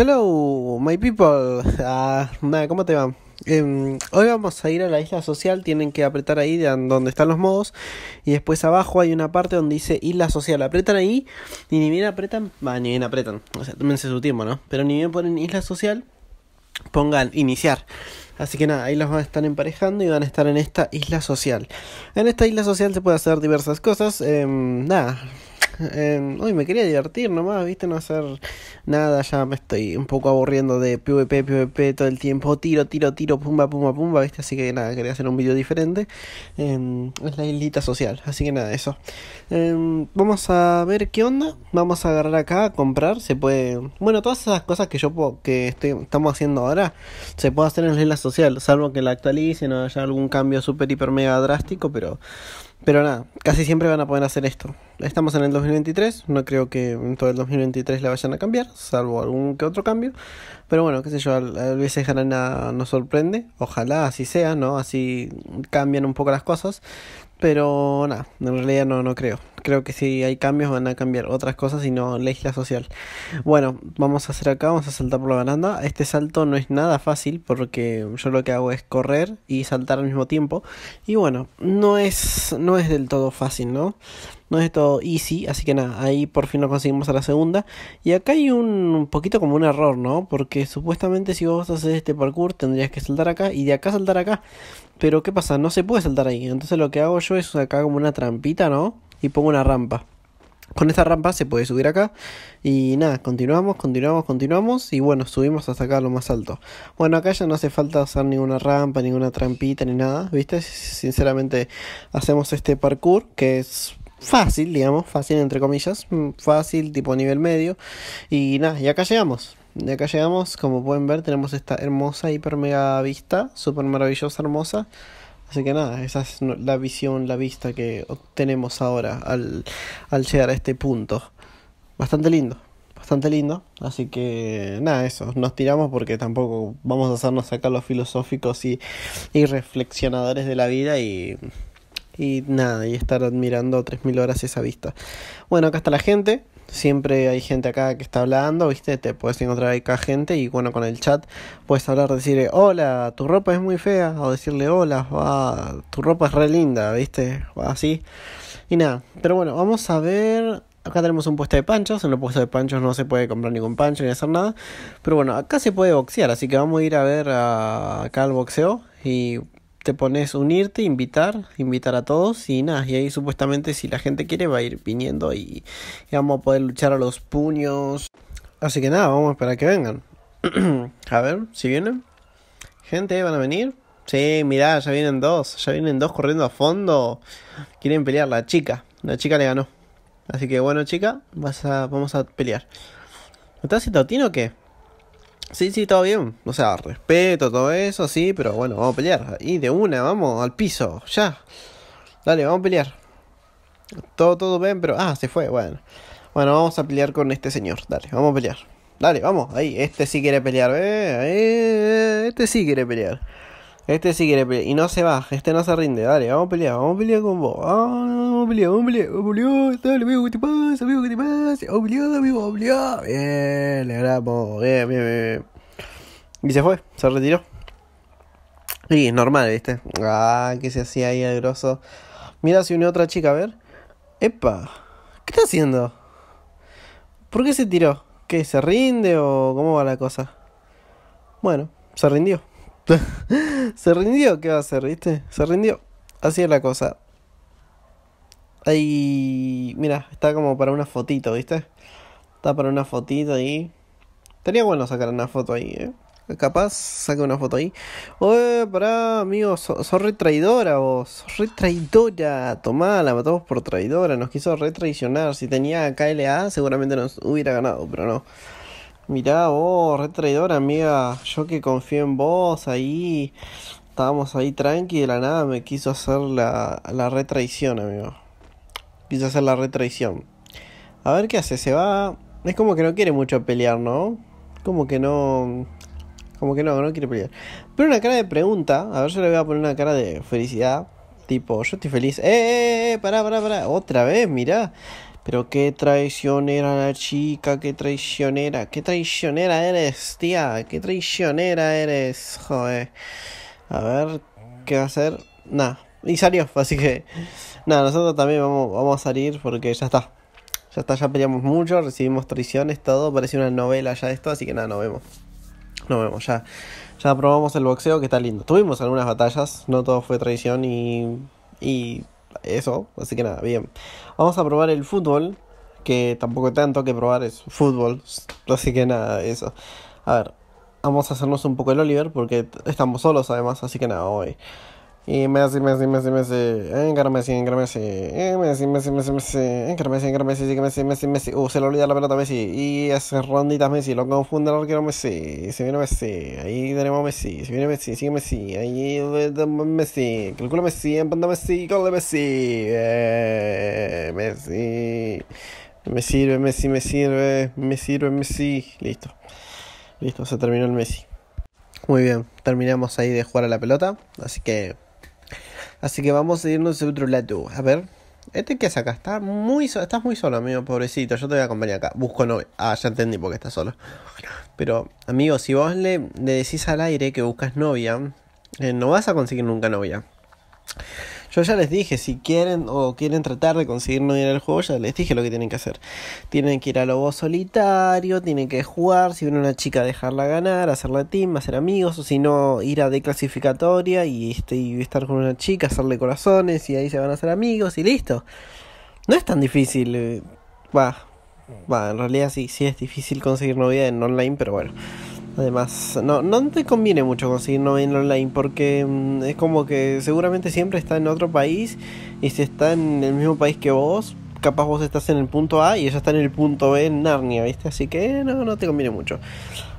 Hello, my people. Ah, nada, ¿cómo te va? Em, hoy vamos a ir a la isla social. Tienen que apretar ahí donde están los modos. Y después abajo hay una parte donde dice isla social. Apretan ahí y ni bien apretan. Va, ni bien apretan. O sea, tómense su tiempo, ¿no? Pero ni bien ponen isla social, pongan iniciar. Así que nada, ahí los van a estar emparejando y van a estar en esta isla social. En esta isla social se puede hacer diversas cosas. Em, nada eh, hoy me quería divertir nomás, viste, no hacer nada, ya me estoy un poco aburriendo de PvP, PvP todo el tiempo, tiro, tiro, tiro, pumba, pumba, pumba, viste, así que nada, quería hacer un vídeo diferente. es la islita social, así que nada, eso. Em, vamos a ver qué onda, vamos a agarrar acá, comprar, se puede... Bueno, todas esas cosas que yo puedo, que estoy, estamos haciendo ahora, se puede hacer en la isla social, salvo que la actualicen o haya algún cambio super hiper, mega drástico, pero... Pero nada, casi siempre van a poder hacer esto. Estamos en el 2023, no creo que en todo el 2023 la vayan a cambiar, salvo algún que otro cambio. Pero bueno, qué sé yo, a veces Jarana nos sorprende, ojalá así sea, ¿no? Así cambian un poco las cosas. Pero nada, en realidad no, no creo creo que si hay cambios van a cambiar otras cosas y no la isla social. Bueno, vamos a hacer acá, vamos a saltar por la baranda. Este salto no es nada fácil porque yo lo que hago es correr y saltar al mismo tiempo. Y bueno, no es, no es del todo fácil, ¿no? No es todo easy, así que nada, ahí por fin lo conseguimos a la segunda. Y acá hay un poquito como un error, ¿no? Porque supuestamente si vos haces este parkour tendrías que saltar acá y de acá saltar acá. Pero ¿qué pasa? No se puede saltar ahí. Entonces lo que hago yo es acá como una trampita, ¿no? y pongo una rampa. Con esta rampa se puede subir acá. Y nada, continuamos, continuamos, continuamos. Y bueno, subimos hasta acá a lo más alto. Bueno, acá ya no hace falta usar ninguna rampa, ninguna trampita, ni nada. ¿Viste? Sinceramente, hacemos este parkour que es fácil, digamos, fácil entre comillas. Mm, fácil, tipo nivel medio. Y nada, y acá llegamos. Y acá llegamos, como pueden ver, tenemos esta hermosa, hiper mega vista, súper maravillosa, hermosa. Así que nada, esa es la visión, la vista que obtenemos ahora al, llegar a este punto. Bastante lindo, bastante lindo. Así que nada, eso, nos tiramos porque tampoco vamos a hacernos acá los filosóficos y, reflexionadores de la vida y, y nada, y estar admirando 3.000 horas esa vista. Bueno, acá está la gente siempre hay gente acá que está hablando, ¿viste? Te puedes encontrar acá gente y bueno, con el chat puedes hablar, decirle, hola, tu ropa es muy fea, o decirle, hola, tu ropa es re linda, ¿viste? Así. Y nada, pero bueno, vamos a ver. Acá tenemos un puesto de panchos, en los puestos de panchos no se puede comprar ningún pancho ni hacer nada. Pero bueno, acá se puede boxear, así que vamos a ir a ver acá al boxeo y te pones unirte, invitar, invitar a todos y nada, y ahí supuestamente si la gente quiere va a ir viniendo y, vamos a poder luchar a los puños. Así que nada, vamos a esperar que vengan. a ver, si vienen. Gente, ¿van a venir? Sí, mirá, ya vienen dos, ya vienen dos corriendo a fondo. Quieren pelear la chica, la chica le ganó. Así que bueno, chica, vas a, vamos a pelear. ¿Estás estás haciendo o qué? Sí, sí, todo bien. O sea, respeto, todo eso, sí, pero bueno, vamos a pelear. Y de una, vamos, al piso, ya. Dale, vamos a pelear. Todo, todo bien, pero. Ah, se fue, bueno. Bueno, vamos a pelear con este señor. Dale, vamos a pelear. Dale, vamos, ahí. Este sí quiere pelear, eh. eh, eh este sí quiere pelear. Este sí quiere pelear. Y no se va, este no se rinde. Dale, vamos a pelear, vamos a pelear con vos. Ah, hombre, hombre, hombre, dale, oh, amigo, ¿qué te pasa, amigo, qué te pasa? Hombre, amigo, hombre. Oh. Bien, le grabamos, bien, bien, bien. Y se fue, se retiró. Y es normal, ¿viste? Ah, que se hacía ahí el grosso. Mira, se unió otra chica, a ver. Epa, ¿qué está haciendo? ¿Por qué se tiró? ¿Qué? ¿Se rinde o cómo va la cosa? Bueno, se rindió. se rindió, ¿qué va a hacer, viste? Se rindió. Así es la cosa. Ahí, mira, está como para una fotito, ¿viste? Está para una fotito ahí. Estaría bueno sacar una foto ahí, ¿eh? Capaz, saca una foto ahí. Oye, pará, amigo, sos retraidora re traidora vos. Sos re traidora. Tomá, la matamos por traidora. Nos quiso re traicionar. Si tenía KLA, seguramente nos hubiera ganado, pero no. Mirá vos, re traidora, amiga. Yo que confío en vos ahí. Estábamos ahí tranqui de la nada. Me quiso hacer la, la re traición, amigo empieza a hacer la retraición. A ver qué hace, se va. Es como que no quiere mucho pelear, ¿no? Como que no. Como que no, no quiere pelear. Pero una cara de pregunta, a ver, yo le voy a poner una cara de felicidad. Tipo, yo estoy feliz. ¡Eh, eh, eh! eh para, Otra vez, mira! Pero qué traicionera la chica, qué traicionera, qué traicionera eres, tía, qué traicionera eres, joder. A ver, ¿qué va a hacer? Nada y salió, así que Nada, nosotros también vamos, a salir porque ya está. Ya está, ya peleamos mucho, recibimos traiciones, todo. Parece una novela ya esto, así que nada, nos vemos. Nos vemos, ya. Ya probamos el boxeo, que está lindo. Tuvimos algunas batallas, no todo fue traición y. y eso, así que nada, bien. Vamos a probar el fútbol, que tampoco tanto que probar es fútbol, así que nada, eso. A ver, vamos a hacernos un poco el Oliver porque estamos solos además, así que nada, hoy. Y Messi, Messi, Messi, Messi encarame Messi, encarame Messi Messi, Messi, Messi, Messi, Messi. Messi Sigue Messi, Messi, Messi. Uh, se le olvida la pelota a Messi. Y hace ronditas Messi. Lo confunde el arquero Messi. Se viene Messi. Ahí tenemos Messi. Se viene Messi. Sigue Messi. Ahí Messi. Calcula Messi. Empanda Messi. Gol de Messi. Eh, Messi. Me sirve, Messi, me sirve. Me sirve, Messi. Listo. Listo, se terminó el Messi. Muy bien, terminamos ahí de jugar a la pelota. Así que Así que vamos a irnos a otro lado. A ver. ¿Este que es acá? Está muy estás muy solo, amigo, pobrecito. Yo te voy a acompañar acá. Busco novia. Ah, ya entendí por qué estás solo. Pero, amigo, si vos le, decís al aire que buscas novia, eh, no vas a conseguir nunca novia. Yo ya les dije, si quieren o quieren tratar de conseguir novia en el juego, ya les dije lo que tienen que hacer. Tienen que ir a lobo solitario, tienen que jugar, si viene una chica dejarla ganar, hacerle team, hacer amigos, o si no, ir a declasificatoria y, este, estar con una chica, hacerle corazones y ahí se van a hacer amigos y listo. No es tan difícil, eh, va, va, en realidad sí, sí es difícil conseguir novia en online, pero bueno. Además, no, no te conviene mucho conseguir en online porque mm, es como que seguramente siempre está en otro país y si está en el mismo país que vos, capaz vos estás en el punto A y ella está en el punto B en Narnia, ¿viste? Así que no, no te conviene mucho.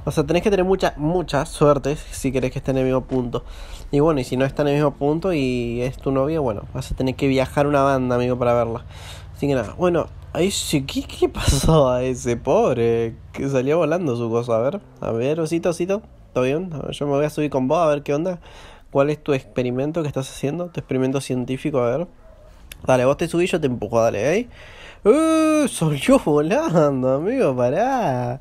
O sea, tenés que tener mucha, mucha suerte si querés que esté en el mismo punto. Y bueno, y si no está en el mismo punto y es tu novia, bueno, vas a tener que viajar una banda, amigo, para verla nada, bueno, ahí ¿qué, qué pasó a ese pobre? Que salió volando su cosa, a ver, a ver, osito, osito, ¿todo bien? yo me voy a subir con vos, a ver qué onda. ¿Cuál es tu experimento que estás haciendo? Tu experimento científico, a ver. Dale, vos te subís, yo te empujo, dale, ¿eh? ¡Uh! Salió volando, amigo, pará.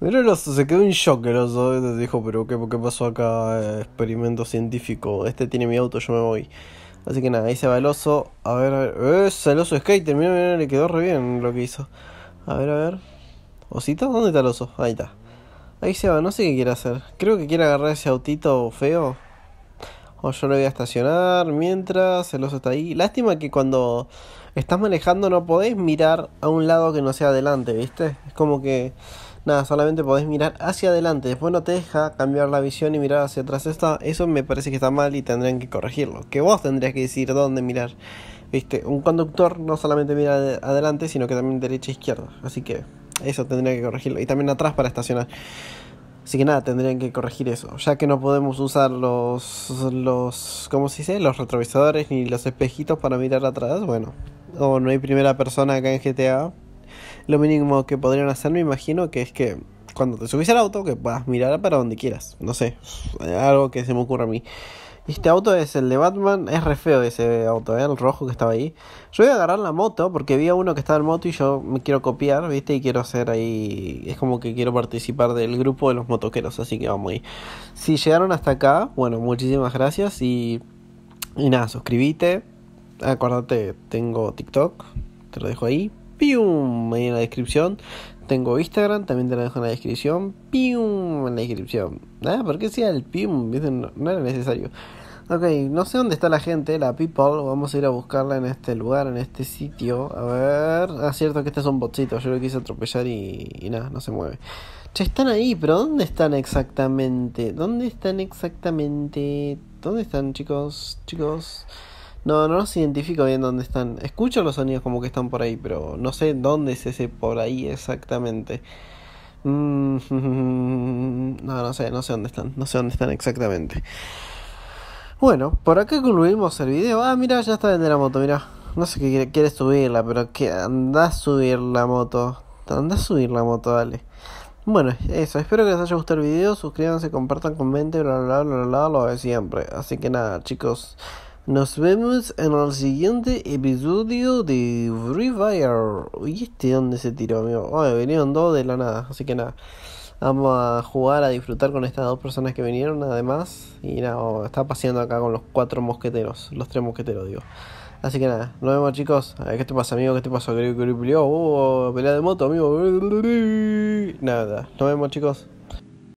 Pero se quedó en shock el oso. Dijo, pero qué, ¿qué pasó acá? Experimento científico. Este tiene mi auto, yo me voy. Así que nada, ahí se va el oso. A ver, a ver. Es ¡Eh! el oso skater. Mira, mira, le quedó re bien lo que hizo. A ver, a ver. ¿Osito? ¿Dónde está el oso? Ahí está. Ahí se va, no sé qué quiere hacer. Creo que quiere agarrar ese autito feo. O oh, yo lo voy a estacionar mientras el oso está ahí. Lástima que cuando estás manejando no podés mirar a un lado que no sea adelante, ¿viste? Es como que nada, solamente podés mirar hacia adelante. Después no te deja cambiar la visión y mirar hacia atrás. eso me parece que está mal y tendrían que corregirlo. Que vos tendrías que decir dónde mirar. Viste, un conductor no solamente mira adelante, sino que también derecha e izquierda. Así que eso tendría que corregirlo. Y también atrás para estacionar. Así que nada, tendrían que corregir eso, ya que no podemos usar los, los, ¿cómo se dice? Los retrovisores ni los espejitos para mirar atrás, bueno, o no hay primera persona acá en GTA, lo mínimo que podrían hacer, me imagino, que es que cuando te subís al auto, que puedas mirar para donde quieras. No sé, algo que se me ocurre a mí. Este auto es el de Batman, es re feo ese auto, ¿eh? el rojo que estaba ahí. Yo voy a agarrar la moto porque vi a uno que estaba en moto y yo me quiero copiar, ¿viste? Y quiero hacer ahí, es como que quiero participar del grupo de los motoqueros, así que vamos ahí. Si llegaron hasta acá, bueno, muchísimas gracias y, y nada, suscríbete. Acuérdate, tengo TikTok, te lo dejo ahí. ¡pium! Ahí en la descripción. Tengo Instagram, también te lo dejo en la descripción. ¡Pium! En la descripción. Ah, ¿por qué sea el pium? No, era necesario. Ok, no sé dónde está la gente, la people. Vamos a ir a buscarla en este lugar, en este sitio. A ver. Ah, cierto que este es un botcito. Yo lo quise atropellar y, nada, no se mueve. Che, están ahí, pero ¿dónde están exactamente? ¿Dónde están exactamente? ¿Dónde están, chicos? Chicos. No, no los identifico bien dónde están. Escucho los sonidos como que están por ahí, pero no sé dónde es ese por ahí exactamente. Mm, no, no sé, no sé dónde están. No sé dónde están exactamente. Bueno, por acá concluimos el video. Ah, mira, ya está de la moto, mira. No sé qué quiere, subirla, pero que anda a subir la moto. Anda a subir la moto, dale. Bueno, eso, espero que les haya gustado el video, suscríbanse, compartan, comenten, bla bla bla bla, bla lo de siempre. Así que nada, chicos, nos vemos en el siguiente episodio de Free Fire. este dónde se tiró, amigo? Ay, vinieron dos de la nada, así que nada. Vamos a jugar, a disfrutar con estas dos personas que vinieron, además. Y nada, está paseando acá con los cuatro mosqueteros, los tres mosqueteros, digo. Así que nada, nos vemos, chicos. A ver, ¿qué te pasa, amigo? ¿Qué te pasó? Creo que uh pelea de moto, amigo. Nada, nos vemos, chicos.